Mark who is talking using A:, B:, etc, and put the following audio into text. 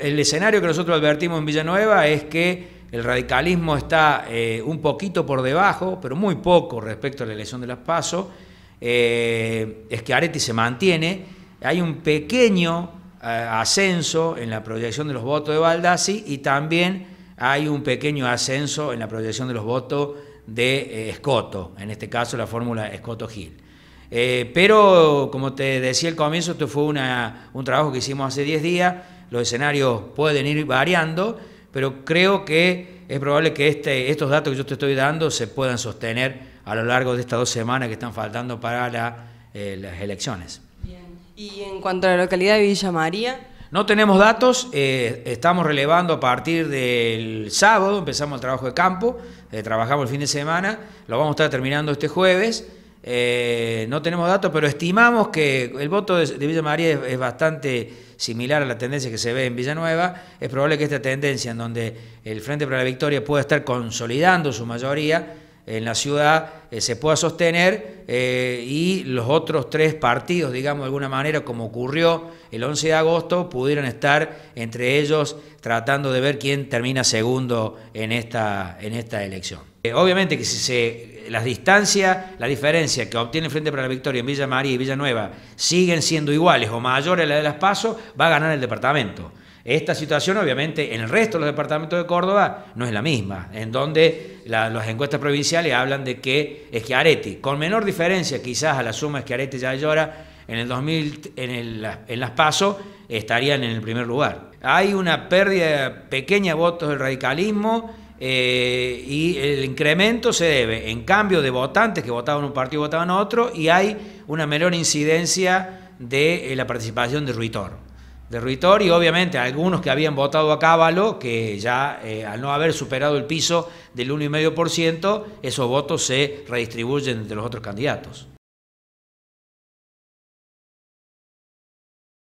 A: El escenario que nosotros advertimos en Villanueva es que el radicalismo está eh, un poquito por debajo, pero muy poco respecto a la elección de las PASO. Eh, que Areti se mantiene. Hay un pequeño eh, ascenso en la proyección de los votos de Baldassi y también hay un pequeño ascenso en la proyección de los votos de Escoto, en este caso la fórmula Escoto-Gil. pero, como te decía al comienzo, esto fue un trabajo que hicimos hace 10 días los escenarios pueden ir variando, pero creo que es probable que este, estos datos que yo te estoy dando se puedan sostener a lo largo de estas dos semanas que están faltando para eh, las elecciones. Bien. Y en cuanto a la localidad de Villa María. No tenemos datos, eh, estamos relevando a partir del sábado, empezamos el trabajo de campo, eh, trabajamos el fin de semana, lo vamos a estar terminando este jueves. Eh, no tenemos datos, pero estimamos que el voto de, Villa María es, bastante similar a la tendencia que se ve en Villanueva. Es probable que esta tendencia en donde el Frente para la Victoria pueda estar consolidando su mayoría, en la ciudad eh, se pueda sostener eh, y los otros tres partidos, digamos de alguna manera, como ocurrió el 11 de agosto, pudieran estar entre ellos tratando de ver quién termina segundo en esta, en esta elección. Eh, obviamente que si se, las distancias, la diferencia que obtiene Frente para la Victoria en Villa María y Villanueva siguen siendo iguales o mayores a la de las PASO, va a ganar el departamento. Esta situación, obviamente, en el resto de los departamentos de Córdoba no es la misma, en donde las encuestas provinciales hablan de que Schiaretti, con menor diferencia quizás a la suma Schiaretti ya llora, en el 2000, en, las PASO, estarían en el primer lugar. Hay una pérdida pequeña de votos del radicalismo eh, y el incremento se debe en cambio de votantes que votaban un partido y votaban otro, y hay una menor incidencia de eh, la participación de Ruitor de y obviamente algunos que habían votado a Cábalo, que ya eh, al no haber superado el piso del 1,5%, esos votos se redistribuyen entre los otros candidatos.